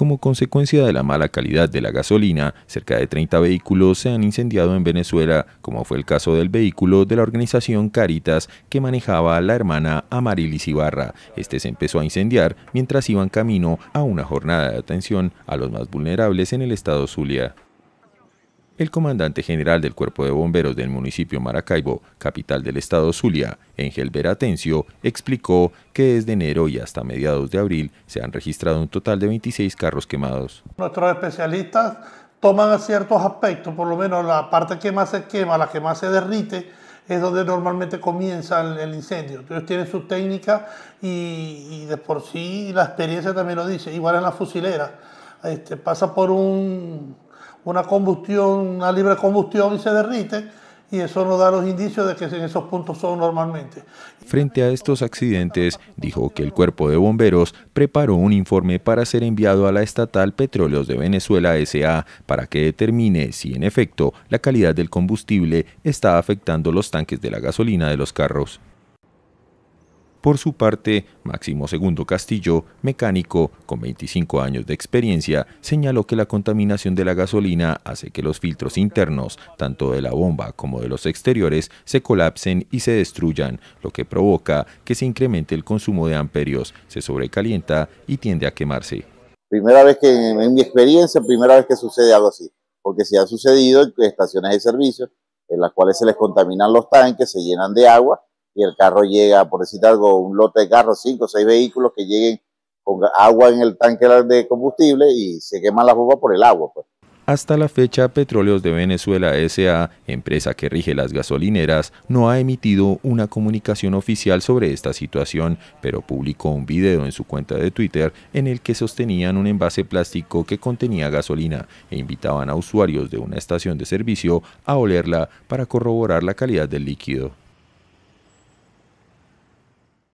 Como consecuencia de la mala calidad de la gasolina, cerca de 30 vehículos se han incendiado en Venezuela, como fue el caso del vehículo de la organización Caritas que manejaba la hermana Amarilis Ibarra. Este se empezó a incendiar mientras iban camino a una jornada de atención a los más vulnerables en el estado Zulia el comandante general del Cuerpo de Bomberos del municipio Maracaibo, capital del estado Zulia, Engel Atencio, explicó que desde enero y hasta mediados de abril se han registrado un total de 26 carros quemados. Nuestros especialistas toman ciertos aspectos, por lo menos la parte que más se quema, la que más se derrite, es donde normalmente comienza el, incendio. Entonces tienen su técnica y, de por sí la experiencia también lo dice, igual en la fusilera. Este, pasa por un una combustión, una libre combustión y se derrite y eso nos da los indicios de que en esos puntos son normalmente. Frente a estos accidentes, dijo que el cuerpo de bomberos preparó un informe para ser enviado a la estatal Petróleos de Venezuela SA para que determine si en efecto la calidad del combustible está afectando los tanques de la gasolina de los carros. Por su parte, Máximo Segundo Castillo, mecánico con 25 años de experiencia, señaló que la contaminación de la gasolina hace que los filtros internos, tanto de la bomba como de los exteriores, se colapsen y se destruyan, lo que provoca que se incremente el consumo de amperios, se sobrecalienta y tiende a quemarse. Primera vez que, en mi experiencia, primera vez que sucede algo así, porque si ha sucedido en estaciones de servicio en las cuales se les contaminan los tanques, se llenan de agua y el carro llega, por decir algo, un lote de carros, cinco o seis vehículos que lleguen con agua en el tanque de combustible y se queman las bombas por el agua. Pues. Hasta la fecha, Petróleos de Venezuela SA, empresa que rige las gasolineras, no ha emitido una comunicación oficial sobre esta situación, pero publicó un video en su cuenta de Twitter en el que sostenían un envase plástico que contenía gasolina e invitaban a usuarios de una estación de servicio a olerla para corroborar la calidad del líquido.